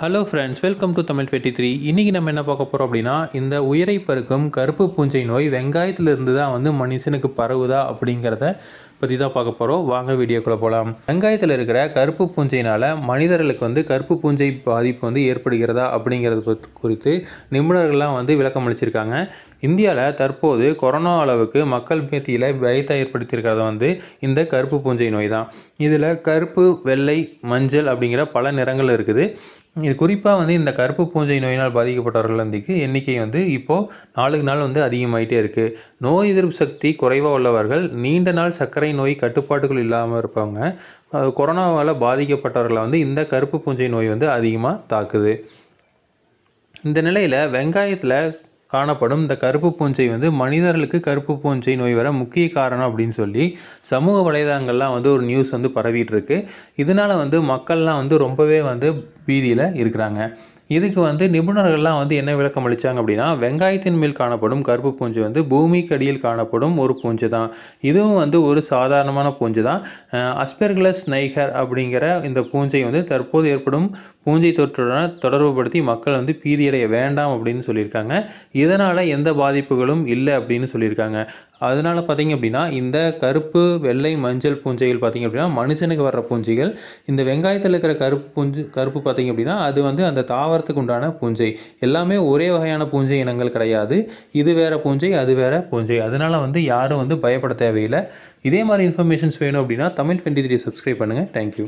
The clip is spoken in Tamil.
hello friends welcome to Tamil twenty three இன்றைக்கி நம்ம என்ன பார்க்க போகிறோம் அப்படின்னா இந்த உயிரை பருக்கும் கருப்பு பூஞ்சை நோய் வெங்காயத்திலிருந்து தான் வந்து மனுஷனுக்கு பரவுதா அப்படிங்கிறத பற்றி தான் பார்க்க போகிறோம் வாங்க வீடியோக்குள்ளே போகலாம் வெங்காயத்தில் இருக்கிற கருப்பு பூஞ்சையினால் மனிதர்களுக்கு வந்து கருப்பு பூஞ்சை பாதிப்பு வந்து ஏற்படுகிறதா அப்படிங்கிறது குறித்து நிபுணர்கள்லாம் வந்து விளக்கம் அளிச்சிருக்காங்க இந்தியாவில் தற்போது கொரோனா அளவுக்கு மக்கள் மத்தியில் பயத்தை ஏற்படுத்தியிருக்கிறத வந்து இந்த கருப்பு பூஞ்சை நோய் தான் இதில் கருப்பு வெள்ளை மஞ்சள் அப்படிங்கிற பல நிறங்கள் இருக்குது இது குறிப்பாக வந்து இந்த கருப்பு பூஞ்சை நோயினால் பாதிக்கப்பட்டவர்கள் பாதிக்கப்பட்டவர்களுக்கு எண்ணிக்கை வந்து இப்போது நாளுக்கு நாள் வந்து அதிகமாயிட்டே இருக்குது நோய் எதிர்ப்பு சக்தி குறைவாக உள்ளவர்கள் நீண்ட நாள் சர்க்கரை நோய் கட்டுப்பாடுகள் இல்லாமல் இருப்பாங்க கொரோனாவால் பாதிக்கப்பட்டவர்களை வந்து இந்த கருப்பு பூஞ்சை நோய் வந்து அதிகமாக தாக்குது இந்த நிலையில் வெங்காயத்தில் காணப்படும் இந்த கருப்பு பூஞ்சை வந்து மனிதர்களுக்கு கருப்பு பூஞ்சை நோய் வர முக்கிய காரணம் அப்படின்னு சொல்லி சமூக வலைதளங்கள்லாம் வந்து ஒரு நியூஸ் வந்து பரவிட்டு இருக்கு இதனால் வந்து மக்கள்லாம் வந்து ரொம்பவே வந்து பீதியில் இருக்கிறாங்க இதுக்கு வந்து நிபுணர்கள்லாம் வந்து என்ன விளக்கம் அளித்தாங்க அப்படின்னா வெங்காயத்தின் மேல் காணப்படும் கருப்பு பூஞ்சை வந்து பூமிக்கு அடியில் காணப்படும் ஒரு பூஞ்சை தான் இதுவும் வந்து ஒரு சாதாரணமான பூஞ்சை தான் அஸ்பெர்குலஸ் நைகர் அப்படிங்கிற இந்த பூஞ்சை வந்து தற்போது ஏற்படும் பூஞ்சை தொற்றுடன் தொடர்புபடுத்தி மக்கள் வந்து பீதியடைய வேண்டாம் அப்படின்னு சொல்லியிருக்காங்க இதனால் எந்த பாதிப்புகளும் இல்லை அப்படின்னு சொல்லியிருக்காங்க அதனால் பார்த்திங்க அப்படின்னா இந்த கருப்பு வெள்ளை மஞ்சள் பூஞ்சைகள் பார்த்திங்க அப்படின்னா மனுஷனுக்கு வர்ற பூஞ்சைகள் இந்த வெங்காயத்தில் இருக்கிற கருப்பு பூஞ்சு கருப்பு பார்த்திங்க அப்படின்னா அது வந்து அந்த தாவர தாவரத்துக்கு உண்டான பூஞ்சை எல்லாமே ஒரே வகையான பூஞ்சை இனங்கள் கிடையாது இது வேறு பூஞ்சை அது வேறு பூஞ்சை அதனால் வந்து யாரும் வந்து பயப்பட தேவையில்லை இதே மாதிரி இன்ஃபர்மேஷன்ஸ் வேணும் அப்படின்னா தமிழ் டுவெண்ட்டி த்ரீ சப்ஸ்கிரைப் பண்ணுங்கள் தேங்க்யூ